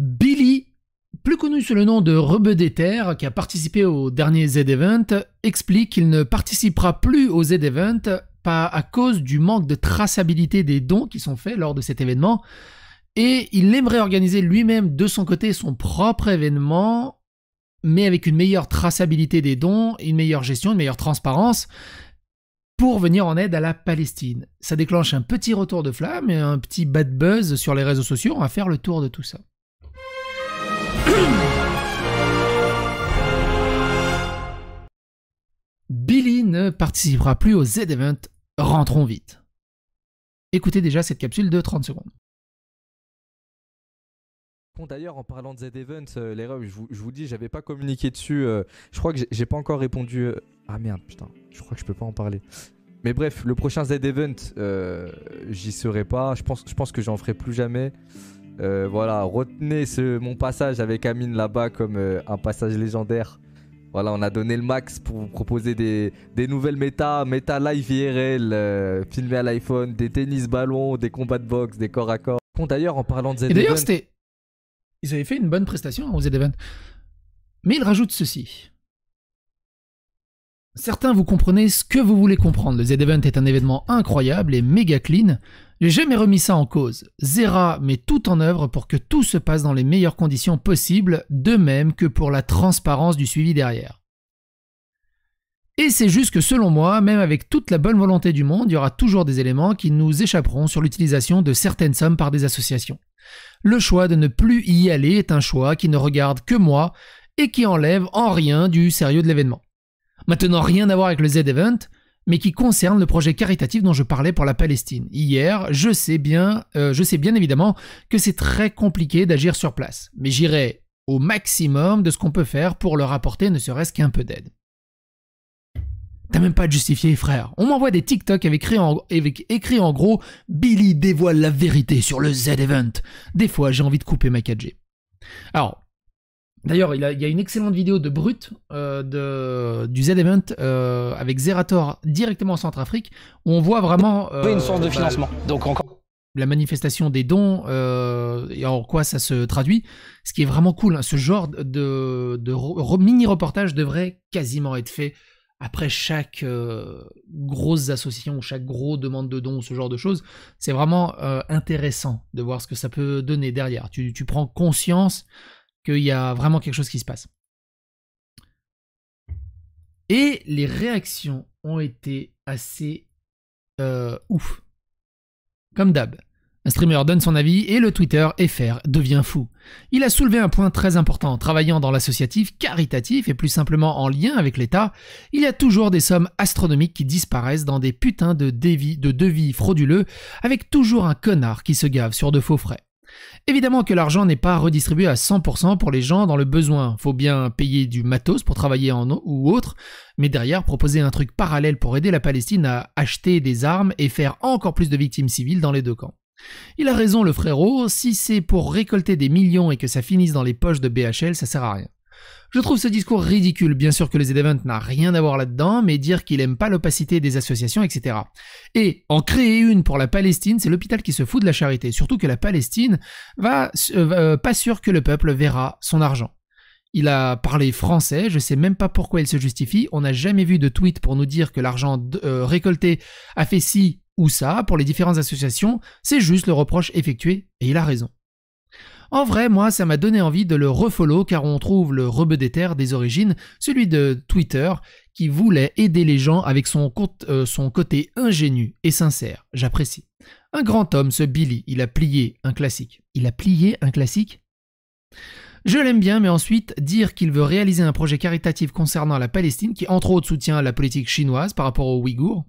Billy, plus connu sous le nom de Rebe des qui a participé au dernier Z-Event, explique qu'il ne participera plus au Z-Event pas à cause du manque de traçabilité des dons qui sont faits lors de cet événement. Et il aimerait organiser lui-même de son côté son propre événement, mais avec une meilleure traçabilité des dons, une meilleure gestion, une meilleure transparence, pour venir en aide à la Palestine. Ça déclenche un petit retour de flamme et un petit bad buzz sur les réseaux sociaux. On va faire le tour de tout ça. ne participera plus au Z-Event, rentrons vite. Écoutez déjà cette capsule de 30 secondes. D'ailleurs, en parlant de Z-Event, euh, les l'erreur, je vous, je vous dis, j'avais pas communiqué dessus. Euh, je crois que j'ai pas encore répondu. Euh, ah merde, putain, je crois que je peux pas en parler. Mais bref, le prochain Z-Event, j'y serai pas. Je pense, je pense que j'en ferai plus jamais. voilà, retenez ce, mon passage avec Amine là-bas comme un passage légendaire. Voilà, on a donné le max pour vous proposer des, des nouvelles méta, méta live IRL, euh, filmé à l'iPhone, des tennis ballons, des combats de boxe, des corps à corps. d'ailleurs, en parlant de Z d'ailleurs, c'était. Ils avaient fait une bonne prestation au Z Event. Mais ils rajoutent ceci. Certains, vous comprenez ce que vous voulez comprendre. Le Z Event est un événement incroyable et méga clean j'ai jamais remis ça en cause. Zera met tout en œuvre pour que tout se passe dans les meilleures conditions possibles, de même que pour la transparence du suivi derrière. Et c'est juste que selon moi, même avec toute la bonne volonté du monde, il y aura toujours des éléments qui nous échapperont sur l'utilisation de certaines sommes par des associations. Le choix de ne plus y aller est un choix qui ne regarde que moi et qui enlève en rien du sérieux de l'événement. Maintenant, rien à voir avec le Z-Event, mais qui concerne le projet caritatif dont je parlais pour la Palestine hier. Je sais bien, euh, je sais bien évidemment que c'est très compliqué d'agir sur place, mais j'irai au maximum de ce qu'on peut faire pour leur apporter ne serait-ce qu'un peu d'aide. T'as même pas justifié, frère. On m'envoie des TikTok avec écrit, en, avec écrit en gros Billy dévoile la vérité sur le Z-Event. Des fois, j'ai envie de couper ma 4G. Alors, D'ailleurs, il, y a une excellente vidéo de Brut euh, de, du Z-Event euh, avec Zerator directement en Centrafrique où on voit vraiment. Euh, une source de financement. Donc encore. La manifestation des dons et en quoi ça se traduit. Ce qui est vraiment cool. Hein. ce genre de, mini-reportage devrait quasiment être fait après chaque grosse association, chaque gros demande de dons, ce genre de choses. C'est vraiment intéressant de voir ce que ça peut donner derrière. Tu, tu prends conscience qu'il y a vraiment quelque chose qui se passe. Et les réactions ont été assez euh, ouf. Comme d'hab, un streamer donne son avis et le Twitter FR devient fou. Il a soulevé un point très important. Travaillant dans l'associatif caritatif et plus simplement en lien avec l'État, il y a toujours des sommes astronomiques qui disparaissent dans des putains de, de devis frauduleux avec toujours un connard qui se gave sur de faux frais. Évidemment que l'argent n'est pas redistribué à 100% pour les gens dans le besoin. Faut bien payer du matos pour travailler en ou autre, mais derrière proposer un truc parallèle pour aider la Palestine à acheter des armes et faire encore plus de victimes civiles dans les deux camps. Il a raison le frérot, si c'est pour récolter des millions et que ça finisse dans les poches de BHL, ça sert à rien. Je trouve ce discours ridicule, bien sûr que les event n'a rien à voir là-dedans, mais dire qu'il aime pas l'opacité des associations, etc. Et en créer une pour la Palestine, c'est l'hôpital qui se fout de la charité, surtout que la Palestine va euh, euh, pas sûr que le peuple verra son argent. Il a parlé français, je sais même pas pourquoi il se justifie, on n'a jamais vu de tweet pour nous dire que l'argent euh, récolté a fait ci ou ça pour les différentes associations, c'est juste le reproche effectué, et il a raison. En vrai, moi, ça m'a donné envie de le refollow car on trouve le rebeu des terres des origines, celui de Twitter, qui voulait aider les gens avec son, euh, son côté ingénu et sincère. J'apprécie. Un grand homme, ce Billy, il a plié un classique. Il a plié un classique je l'aime bien, mais ensuite, dire qu'il veut réaliser un projet caritatif concernant la Palestine, qui entre autres soutient la politique chinoise par rapport aux Ouïghours,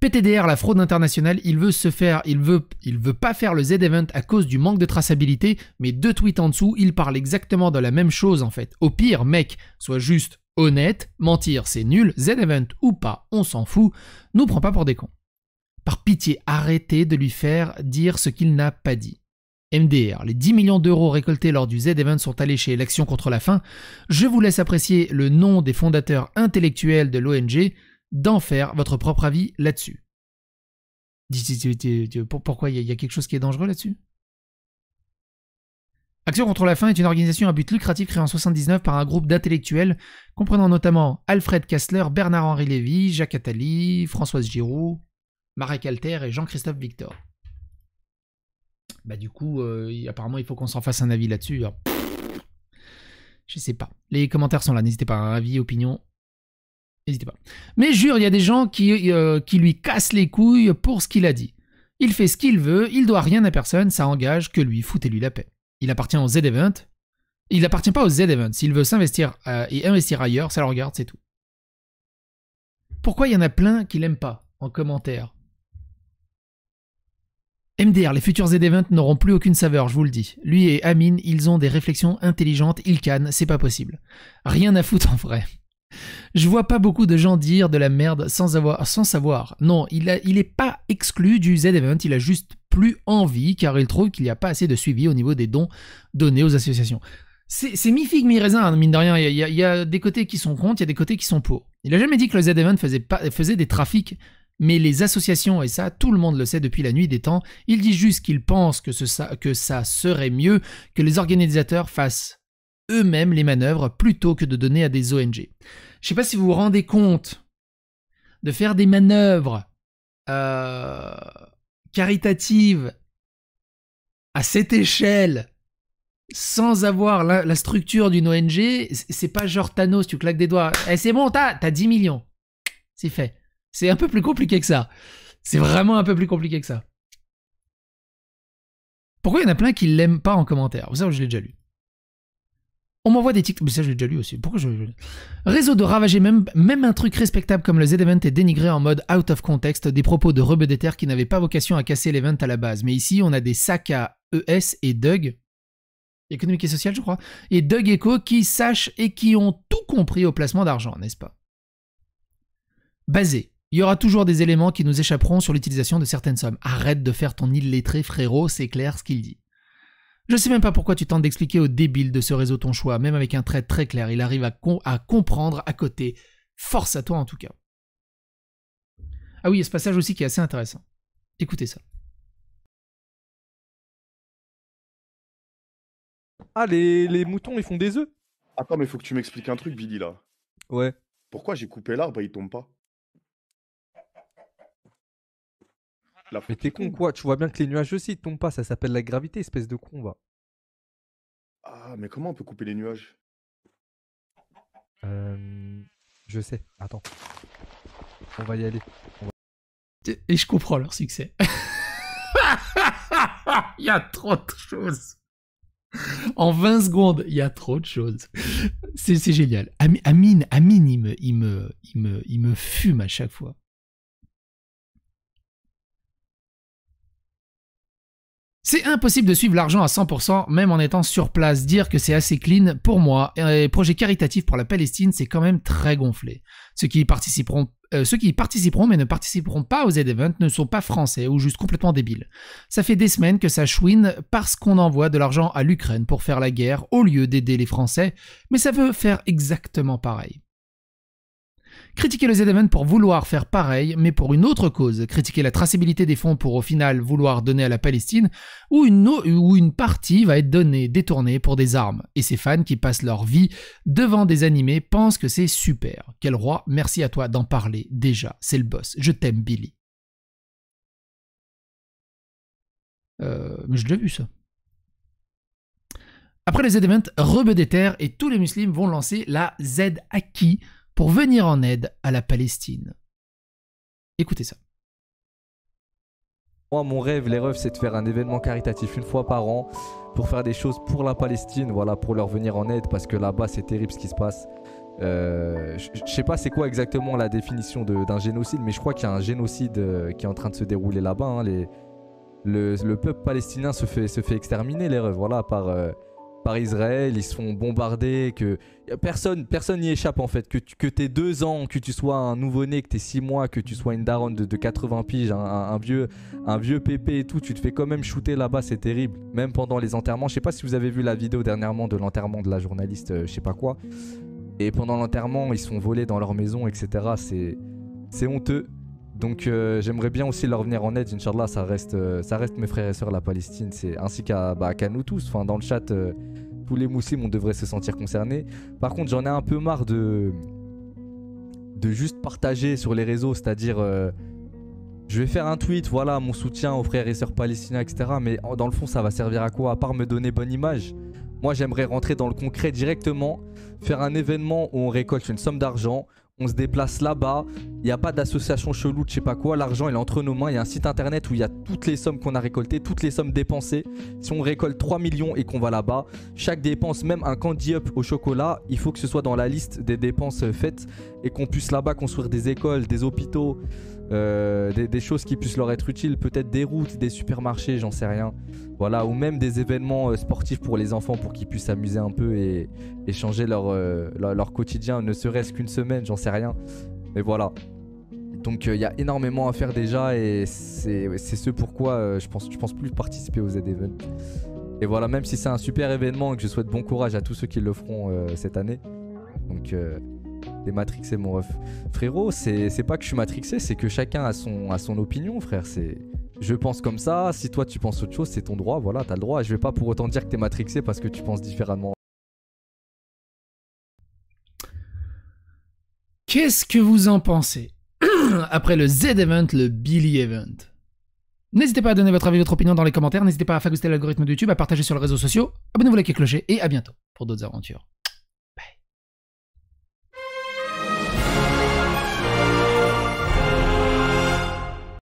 PTDR, la fraude internationale, il veut se faire, il veut, il veut pas faire le Z-Event à cause du manque de traçabilité, mais deux tweets en dessous, il parle exactement de la même chose en fait. Au pire, mec, sois juste honnête, mentir c'est nul, Z-Event ou pas, on s'en fout, nous prends pas pour des cons. Par pitié, arrêtez de lui faire dire ce qu'il n'a pas dit. MDR, les 10 millions d'euros récoltés lors du Z-Event sont allés chez l'Action contre la faim. Je vous laisse apprécier le nom des fondateurs intellectuels de l'ONG d'en faire votre propre avis là-dessus. Pourquoi il y a quelque chose qui est dangereux là-dessus Action contre la faim est une organisation à but lucratif créée en 1979 par un groupe d'intellectuels comprenant notamment Alfred Kastler, Bernard-Henri Lévy, Jacques Attali, Françoise Giroud, Marek Alter et Jean-Christophe Victor. Bah du coup, euh, apparemment, il faut qu'on s'en fasse un avis là-dessus. Je sais pas. Les commentaires sont là, n'hésitez pas, à hein, avis, opinion, N'hésitez pas. Mais jure, il y a des gens qui, euh, qui lui cassent les couilles pour ce qu'il a dit. Il fait ce qu'il veut, il doit rien à personne, ça engage que lui, foutez-lui la paix. Il appartient au Z-Event. Il n'appartient pas au Z-Event. S'il veut s'investir euh, et investir ailleurs, ça le regarde, c'est tout. Pourquoi il y en a plein qui l'aiment pas en commentaire MDR, les futurs Z-Event n'auront plus aucune saveur, je vous le dis. Lui et Amin, ils ont des réflexions intelligentes, ils cannent, c'est pas possible. Rien à foutre en vrai. Je vois pas beaucoup de gens dire de la merde sans, avoir, sans savoir. Non, il, n'est est pas exclu du Z-Event, il a juste plus envie car il trouve qu'il n'y a pas assez de suivi au niveau des dons donnés aux associations. C'est mi fig mi-raisin, hein, mine de rien. Il y, a, des côtés qui sont contre, il y a des côtés qui sont pour. Il a jamais dit que le Z-Event faisait, des trafics mais les associations, et ça tout le monde le sait depuis la nuit des temps, il dit juste qu'il pense que, ça serait mieux que les organisateurs fassent eux-mêmes les manœuvres plutôt que de donner à des ONG. Je ne sais pas si vous vous rendez compte de faire des manœuvres euh, caritatives à cette échelle sans avoir la, structure d'une ONG, c'est pas genre Thanos, tu claques des doigts. Eh, c'est bon, t'as as 10 millions. C'est fait. C'est un peu plus compliqué que ça. C'est vraiment un peu plus compliqué que ça. Pourquoi il y en a plein qui l'aiment pas en commentaire Vous savez, je l'ai déjà lu. On m'envoie des tics, Mais ça, l'ai déjà lu aussi. Pourquoi je. Réseau de ravager même, même un truc respectable comme le Z-Event est dénigré en mode out of context, des propos de rebeu qui n'avaient pas vocation à casser l'event à la base. Mais ici, on a des sacs à ES et Doug, économique et social je crois, et Doug Echo qui sachent et qui ont tout compris au placement d'argent, n'est-ce pas Basé. Il y aura toujours des éléments qui nous échapperont sur l'utilisation de certaines sommes. Arrête de faire ton illettré, frérot, c'est clair ce qu'il dit. Je sais même pas pourquoi tu tentes d'expliquer au débile de ce réseau ton choix, même avec un trait très clair, il arrive à, comprendre à côté. Force à toi en tout cas. Ah oui, il y a ce passage aussi qui est assez intéressant. Écoutez ça. Ah, les, moutons, ils font des œufs Attends, mais faut que tu m'expliques un truc, Billy, là. Ouais. Pourquoi j'ai coupé l'arbre et il tombe pas mais t'es con quoi, tu vois bien que les nuages aussi ils tombent pas, ça s'appelle la gravité, espèce de con va. Ah, mais comment on peut couper les nuages Je sais, attends. On va y aller. Et je comprends leur succès. il y a trop de choses. En 20 secondes, il y a trop de choses. C'est génial. Amine, Amine, il, me, il, me, il me fume à chaque fois. C'est impossible de suivre l'argent à 100% même en étant sur place. Dire que c'est assez clean pour moi euh, et projet caritatif pour la Palestine, c'est quand même très gonflé. Ceux qui y participeront euh, ceux qui participeront mais ne participeront pas aux z events ne sont pas français ou juste complètement débiles. Ça fait des semaines que ça chouine parce qu'on envoie de l'argent à l'Ukraine pour faire la guerre au lieu d'aider les Français, mais ça veut faire exactement pareil. Critiquer le z pour vouloir faire pareil, mais pour une autre cause, critiquer la traçabilité des fonds pour au final vouloir donner à la Palestine, ou une, une partie va être donnée, détournée pour des armes. Et ces fans qui passent leur vie devant des animés pensent que c'est super. Quel roi, merci à toi d'en parler déjà, c'est le boss. Je t'aime Billy. Euh, mais je l'ai vu ça. Après les Z-Event, des terres et tous les musulmans vont lancer la Z-Aki, pour venir en aide à la Palestine. Écoutez ça. Moi, mon rêve, les rêves, c'est de faire un événement caritatif une fois par an pour faire des choses pour la Palestine, voilà, pour leur venir en aide, parce que là-bas, c'est terrible ce qui se passe. Euh, je sais pas c'est quoi exactement la définition d'un génocide, mais je crois qu'il y a un génocide euh, qui est en train de se dérouler là-bas. Hein. les le, peuple palestinien se fait, se fait exterminer, les rêves, voilà, par, euh, par Israël, ils se font bombarder, que personne personne n'y échappe en fait. Que tu deux ans, que tu sois un nouveau-né, que tu six mois, que tu sois une daronne de, 80 piges, un, vieux un vieux pépé et tout, tu te fais quand même shooter là-bas, c'est terrible. Même pendant les enterrements, je sais pas si vous avez vu la vidéo dernièrement de l'enterrement de la journaliste, euh, je sais pas quoi. Et pendant l'enterrement, ils sont volés dans leur maison, etc. C'est c'est honteux. Donc euh, j'aimerais bien aussi leur venir en aide, Inch'Allah, ça reste, euh, ça reste mes frères et sœurs, la Palestine, c'est ainsi qu'à bah, nous tous. Enfin, dans le chat, euh, tous les muslims, on devrait se sentir concernés. Par contre, j'en ai un peu marre de, de juste partager sur les réseaux, c'est-à-dire je vais faire un tweet, voilà, mon soutien aux frères et sœurs palestiniens, etc. Mais dans le fond, ça va servir à quoi À part me donner bonne image moi, j'aimerais rentrer dans le concret directement, faire un événement où on récolte une somme d'argent, on se déplace là-bas, il n'y a pas d'association chelou de je sais pas quoi, l'argent est entre nos mains, il y a un site internet où il y a toutes les sommes qu'on a récoltées, toutes les sommes dépensées. Si on récolte 3 millions et qu'on va là-bas, chaque dépense, même un candy up au chocolat, il faut que ce soit dans la liste des dépenses faites et qu'on puisse là-bas construire des écoles, des hôpitaux, euh, des, choses qui puissent leur être utiles, peut-être des routes, des supermarchés, j'en sais rien. Voilà, ou même des événements euh, sportifs pour les enfants pour qu'ils puissent s'amuser un peu et, changer euh, leur, leur, quotidien, ne serait-ce qu'une semaine, j'en sais rien. Mais voilà. Donc il y a énormément à faire déjà et c'est ce pourquoi je, pense, je pense plus participer aux Z-Event. Et voilà, même si c'est un super événement et que je souhaite bon courage à tous ceux qui le feront cette année. Donc les Matrixés, mon ref. Frérot, c'est pas que je suis matrixé, c'est que chacun a son, a son opinion, frère. C'est. Je pense comme ça, si toi tu penses autre chose, c'est ton droit, voilà, t'as le droit. Je vais pas pour autant dire que t'es matrixé parce que tu penses différemment. Qu'est-ce que vous en pensez Après le Z-Event, le Billy Event. N'hésitez pas à donner votre avis, votre opinion dans les commentaires. N'hésitez pas à goûter l'algorithme de YouTube, à partager sur les réseaux sociaux. Abonnez-vous, likez, clocher et à bientôt pour d'autres aventures.